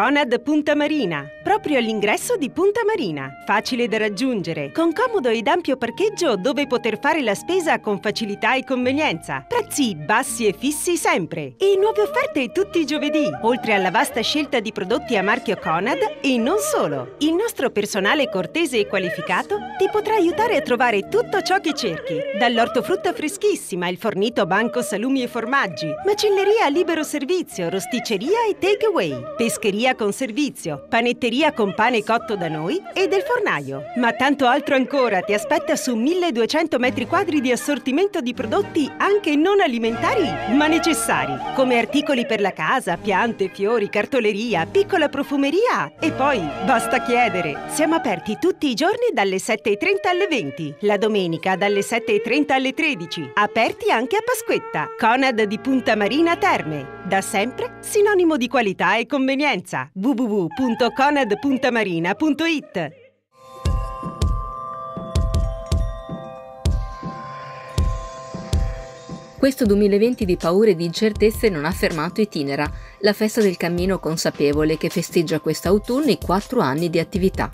Conad Punta Marina, proprio all'ingresso di Punta Marina. Facile da raggiungere, con comodo ed ampio parcheggio dove poter fare la spesa con facilità e convenienza. Prezzi bassi e fissi sempre. E nuove offerte tutti i giovedì, oltre alla vasta scelta di prodotti a marchio Conad e non solo. Il nostro personale cortese e qualificato ti potrà aiutare a trovare tutto ciò che cerchi, dall'ortofrutta freschissima, il fornito banco salumi e formaggi, macelleria a libero servizio, rosticceria e takeaway, pescheria panetteria con servizio, panetteria con pane cotto da noi e del fornaio. Ma tanto altro ancora ti aspetta su 1200 metri quadri di assortimento di prodotti anche non alimentari ma necessari, come articoli per la casa, piante, fiori, cartoleria, piccola profumeria e poi basta chiedere. Siamo aperti tutti i giorni dalle 7.30 alle 20, la domenica dalle 7.30 alle 13, aperti anche a Pasquetta, Conad di Punta Marina Terme. Da sempre sinonimo di qualità e convenienza. www.conad.marina.it Questo 2020 di paure e di incertezze non ha fermato Itinera, la festa del cammino consapevole che festeggia quest'autunno i quattro anni di attività.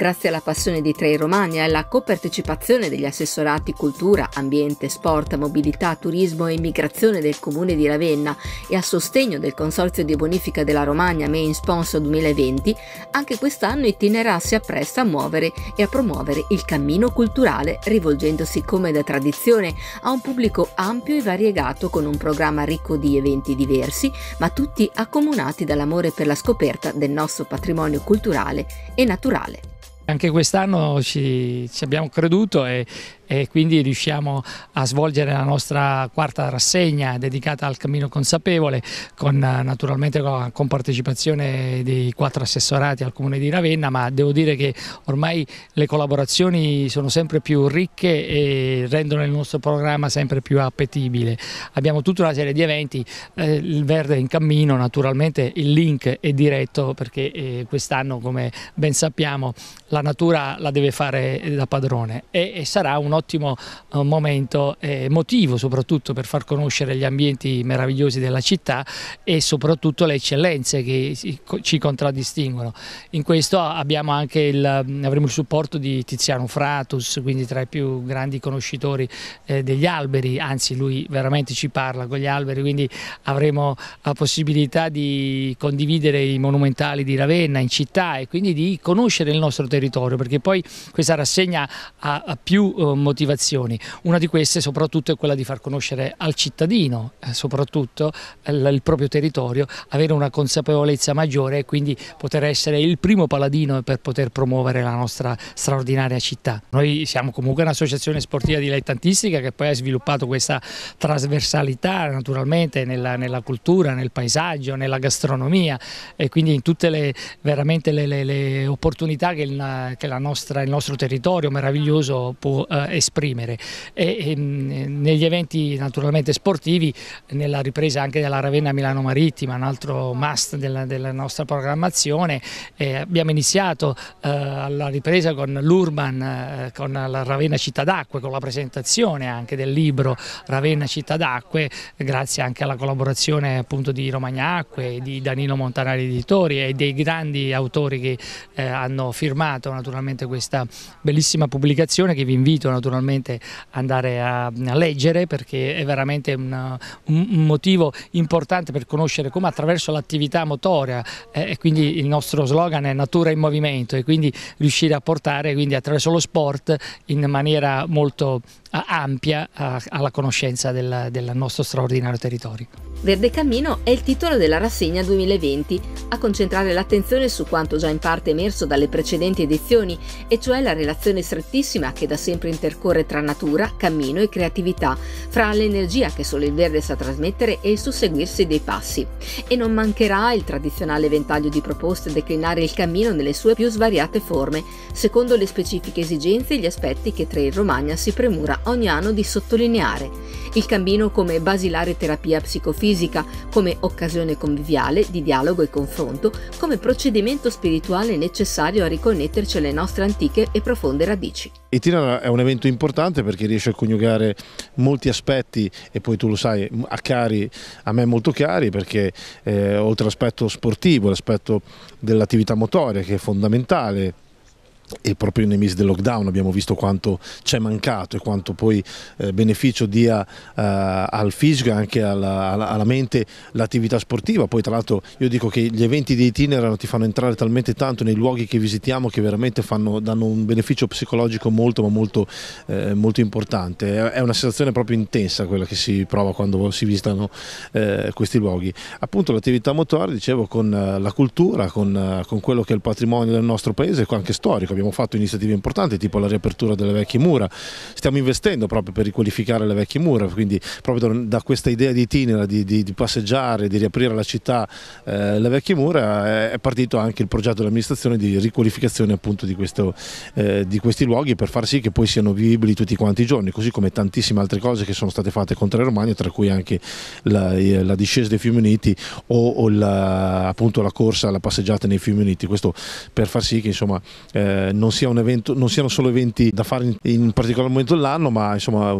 Grazie alla passione di Trey Romagna e alla copartecipazione degli assessorati Cultura, Ambiente, Sport, Mobilità, Turismo e Immigrazione del Comune di Ravenna e a sostegno del Consorzio di Bonifica della Romagna Main Sponsor 2020, anche quest'anno Itinerà si appresta a muovere e a promuovere il cammino culturale rivolgendosi come da tradizione a un pubblico ampio e variegato con un programma ricco di eventi diversi, ma tutti accomunati dall'amore per la scoperta del nostro patrimonio culturale e naturale. Anche quest'anno ci, ci abbiamo creduto e e quindi riusciamo a svolgere la nostra quarta rassegna dedicata al cammino consapevole con naturalmente con, con partecipazione dei quattro assessorati al comune di Ravenna ma devo dire che ormai le collaborazioni sono sempre più ricche e rendono il nostro programma sempre più appetibile. Abbiamo tutta una serie di eventi, eh, il verde in cammino naturalmente il link è diretto perché eh, quest'anno come ben sappiamo la natura la deve fare da padrone e, e sarà un'ottima ottimo eh, momento eh, emotivo soprattutto per far conoscere gli ambienti meravigliosi della città e soprattutto le eccellenze che ci contraddistinguono. In questo abbiamo anche il, mm, avremo il supporto di Tiziano Fratus, quindi tra i più grandi conoscitori eh, degli alberi, anzi lui veramente ci parla con gli alberi, quindi avremo la possibilità di condividere i monumentali di Ravenna in città e quindi di conoscere il nostro territorio perché poi questa rassegna ha più motivi motivazioni. Una di queste soprattutto è quella di far conoscere al cittadino, eh, soprattutto eh, il, proprio territorio, avere una consapevolezza maggiore e quindi poter essere il primo paladino per poter promuovere la nostra straordinaria città. Noi siamo comunque un'associazione sportiva dilettantistica che poi ha sviluppato questa trasversalità naturalmente nella, nella cultura, nel paesaggio, nella gastronomia e quindi in tutte le, veramente le, le, le opportunità che, il, che nostra, il nostro territorio meraviglioso può eh, esprimere. E, e, mm, negli eventi naturalmente sportivi, nella ripresa anche della Ravenna Milano Marittima, un altro must della, della nostra programmazione, eh, abbiamo iniziato eh, alla ripresa con l'Urban, eh, con la Ravenna Città d'Acque, con la presentazione anche del libro Ravenna Città d'Acque, grazie anche alla collaborazione appunto di Romagna Acque, di Danilo Montanari Editori e dei grandi autori che eh, hanno firmato naturalmente questa bellissima pubblicazione che vi invito a naturalmente andare a, a leggere perché è veramente un, un, motivo importante per conoscere come attraverso l'attività motoria eh, e quindi il nostro slogan è natura in movimento e quindi riuscire a portare quindi attraverso lo sport in maniera molto ampia a, alla conoscenza del, del nostro straordinario territorio. Verde Cammino è il titolo della rassegna 2020, a concentrare l'attenzione su quanto già in parte emerso dalle precedenti edizioni, e cioè la relazione strettissima che da sempre interessa percorre tra natura, cammino e creatività, fra l'energia che solo il verde sa trasmettere e il susseguirsi dei passi. E non mancherà il tradizionale ventaglio di proposte declinare il cammino nelle sue più svariate forme, secondo le specifiche esigenze e gli aspetti che Trail Romagna si premura ogni anno di sottolineare il cammino come basilare terapia psicofisica, come occasione conviviale di dialogo e confronto, come procedimento spirituale necessario a riconnetterci alle nostre antiche e profonde radici. Itinara è un evento importante perché riesce a coniugare molti aspetti e poi tu lo sai a, cari, a me molto cari perché eh, oltre all'aspetto sportivo, l'aspetto dell'attività motoria che è fondamentale e proprio nei mesi del lockdown abbiamo visto quanto ci è mancato e quanto poi eh, beneficio dia eh, al fisico e anche alla, alla, alla mente l'attività sportiva. Poi tra l'altro io dico che gli eventi di itinerano ti fanno entrare talmente tanto nei luoghi che visitiamo che veramente fanno, danno un beneficio psicologico molto ma molto, eh, molto importante. È una sensazione proprio intensa quella che si prova quando si visitano eh, questi luoghi. Appunto l'attività motore dicevo, con eh, la cultura, con, eh, con, quello che è il patrimonio del nostro paese, anche storico abbiamo fatto iniziative importanti tipo la riapertura delle vecchie mura, stiamo investendo proprio per riqualificare le vecchie mura, quindi proprio da questa idea di itinera, di, di, di passeggiare, di riaprire la città, eh, le vecchie mura, eh, è partito anche il progetto dell'amministrazione di riqualificazione appunto di, questo, eh, di questi luoghi per far sì che poi siano vivibili tutti quanti i giorni, così come tantissime altre cose che sono state fatte contro la Romagna, tra cui anche la, eh, la discesa dei fiumi uniti o, o la, appunto la corsa, la passeggiata nei fiumi uniti, questo per far sì che insomma eh, non, sia evento, non, siano solo eventi da fare in, in particolare momento dell'anno, ma insomma, mh,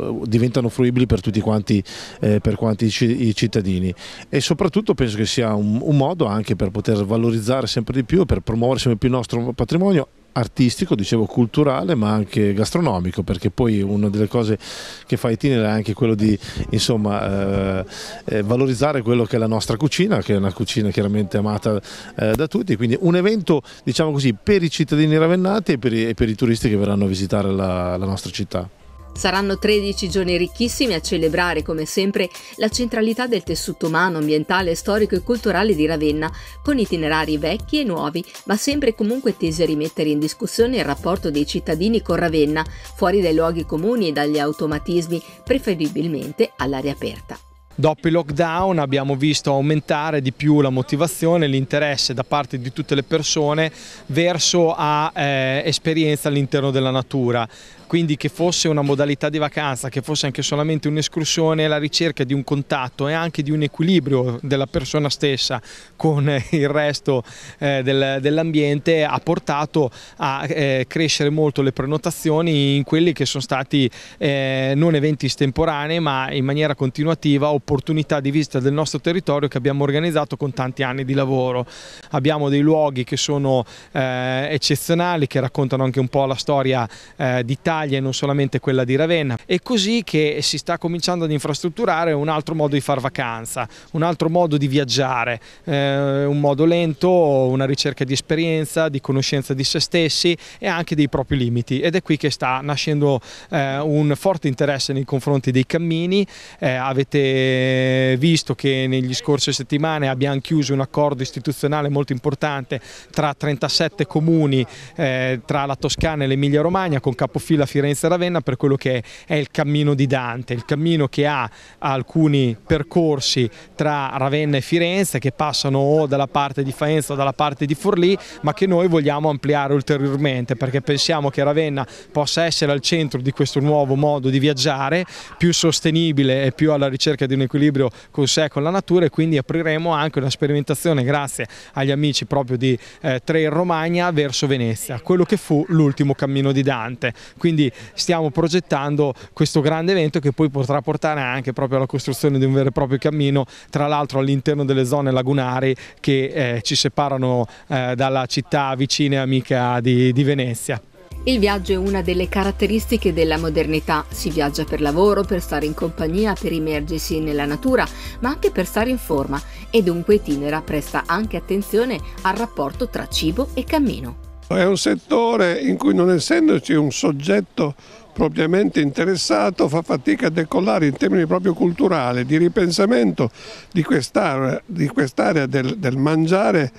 mm, diventano fruibili per tutti quanti, eh, per quanti ci, i cittadini. E soprattutto penso che sia un, un modo anche per poter valorizzare sempre di più e per promuovere sempre più il nostro patrimonio artistico, dicevo culturale, ma anche gastronomico, perché poi una delle cose che fa Itinere è anche quello di insomma, eh, eh, valorizzare quello che è la nostra cucina, che è una cucina chiaramente amata eh, da tutti, quindi un evento diciamo così, per i cittadini ravennati e per i, e per i turisti che verranno a visitare la, la nostra città. Saranno 13 giorni ricchissimi a celebrare, come sempre, la centralità del tessuto umano, ambientale, storico e culturale di Ravenna, con itinerari vecchi e nuovi, ma sempre e comunque tesi a rimettere in discussione il rapporto dei cittadini con Ravenna, fuori dai luoghi comuni e dagli automatismi, preferibilmente all'aria aperta. Dopo il lockdown abbiamo visto aumentare di più la motivazione e l'interesse da parte di tutte le persone verso a eh, esperienze all'interno della natura quindi che fosse una modalità di vacanza, che fosse anche solamente un'escursione, la ricerca di un contatto e anche di un equilibrio della persona stessa con il resto eh, del, dell'ambiente ha portato a eh, crescere molto le prenotazioni in quelli che sono stati eh, non eventi estemporanei ma in maniera continuativa opportunità di visita del nostro territorio che abbiamo organizzato con tanti anni di lavoro. Abbiamo dei luoghi che sono eh, eccezionali, che raccontano anche un po' la storia eh, d'Italia Italia e non solamente quella di Ravenna. È così che si sta cominciando ad infrastrutturare un altro modo di far vacanza, un altro modo di viaggiare, eh, un modo lento, una ricerca di esperienza, di conoscenza di se stessi e anche dei propri limiti ed è qui che sta nascendo eh, un forte interesse nei confronti dei cammini. Eh, avete visto che negli scorse settimane abbiamo chiuso un accordo istituzionale molto importante tra 37 comuni eh, tra la Toscana e l'Emilia Romagna con capofila Firenze-Ravenna per quello che è il cammino di Dante, il cammino che ha alcuni percorsi tra Ravenna e Firenze che passano o dalla parte di Faenza o dalla parte di Forlì, ma che noi vogliamo ampliare ulteriormente perché pensiamo che Ravenna possa essere al centro di questo nuovo modo di viaggiare, più sostenibile e più alla ricerca di un equilibrio con sé e con la natura e quindi apriremo anche una sperimentazione grazie agli amici proprio di eh, Trail Romagna verso Venezia, quello che fu l'ultimo cammino di Dante. Quindi quindi stiamo progettando questo grande evento che poi potrà portare anche proprio alla costruzione di un vero e proprio cammino, tra l'altro all'interno delle zone lagunari che eh, ci separano eh, dalla città vicina e amica di, di Venezia. Il viaggio è una delle caratteristiche della modernità. Si viaggia per lavoro, per stare in compagnia, per immergersi nella natura, ma anche per stare in forma e dunque Itinera presta anche attenzione al rapporto tra cibo e cammino è un settore in cui non essendoci un soggetto propriamente interessato fa fatica a decollare in termini proprio culturali, di ripensamento di quest'area quest del, del, mangiare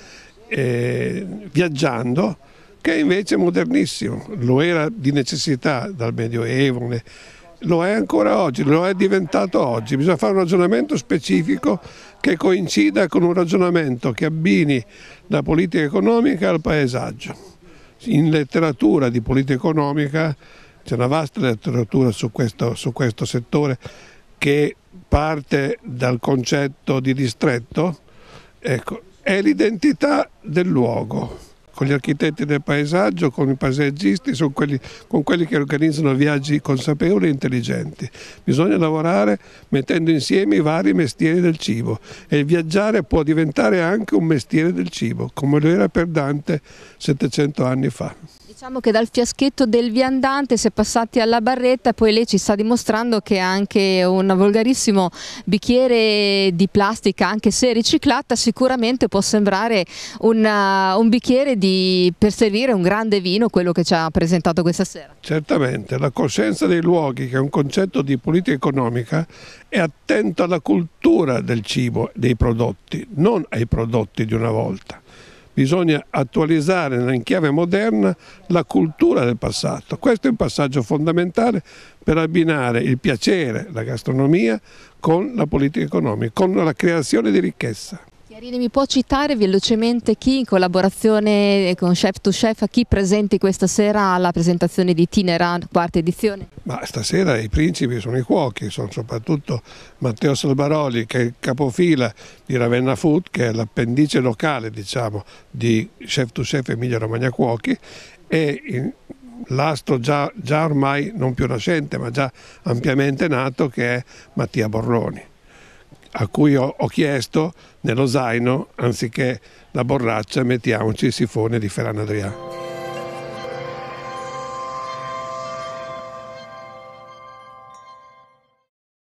eh, viaggiando che invece è modernissimo, lo era di necessità dal Medioevo, lo è ancora oggi, lo è diventato oggi, bisogna fare un ragionamento specifico che coincida con un ragionamento che abbini la politica economica al paesaggio. In letteratura di politica economica c'è una vasta letteratura su questo, su questo settore che parte dal concetto di distretto, ecco, è l'identità del luogo con gli architetti del paesaggio, con i paesaggisti, quelli, con quelli che organizzano viaggi consapevoli e intelligenti. Bisogna lavorare mettendo insieme i vari mestieri del cibo e il viaggiare può diventare anche un mestiere del cibo, come lo era per Dante 700 anni fa. Diciamo che dal fiaschetto del viandante si è passati alla barretta poi lei ci sta dimostrando che anche un volgarissimo bicchiere di plastica anche se riciclata sicuramente può sembrare una, uh, un bicchiere di, per servire un grande vino quello che ci ha presentato questa sera. Certamente, la coscienza dei luoghi che è un concetto di politica economica è attenta alla cultura del cibo, dei prodotti, non ai prodotti di una volta. Bisogna attualizzare in chiave moderna la cultura del passato. Questo è un passaggio fondamentale per abbinare il piacere, la gastronomia, con la politica economica, con la creazione di ricchezza. Irene, mi può citare velocemente chi in collaborazione con Chef to Chef, a chi presenti questa sera alla presentazione di Tineran, quarta edizione? Ma stasera i principi sono i cuochi, sono soprattutto Matteo Salvaroli che è il capofila di Ravenna Food, che è l'appendice locale diciamo, di Chef to Chef Emilia Romagna Cuochi e l'astro già, già ormai non più nascente ma già ampiamente nato che è Mattia Borroni a cui ho, chiesto nello zaino, anziché la borraccia, mettiamoci il sifone di Ferran Adrià.